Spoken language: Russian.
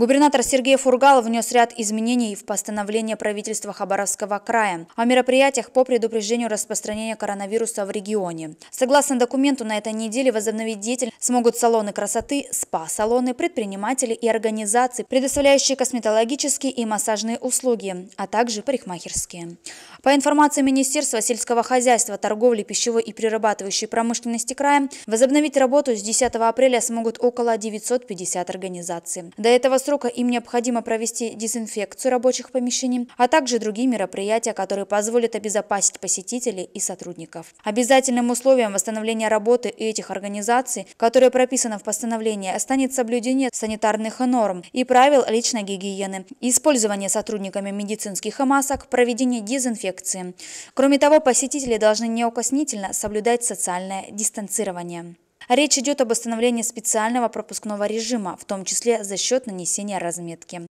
Губернатор Сергей Фургалов внес ряд изменений в постановление правительства Хабаровского края о мероприятиях по предупреждению распространения коронавируса в регионе. Согласно документу, на этой неделе возобновить деятельность смогут салоны красоты, спа-салоны, предприниматели и организации, предоставляющие косметологические и массажные услуги, а также парикмахерские. По информации Министерства сельского хозяйства, торговли, пищевой и перерабатывающей промышленности края, возобновить работу с 10 апреля смогут около 950 организаций. До этого срока срока им необходимо провести дезинфекцию рабочих помещений, а также другие мероприятия, которые позволят обезопасить посетителей и сотрудников. Обязательным условием восстановления работы этих организаций, которое прописано в постановлении, станет соблюдение санитарных норм и правил личной гигиены, использование сотрудниками медицинских масок, проведение дезинфекции. Кроме того, посетители должны неукоснительно соблюдать социальное дистанцирование. А речь идет об установлении специального пропускного режима, в том числе за счет нанесения разметки.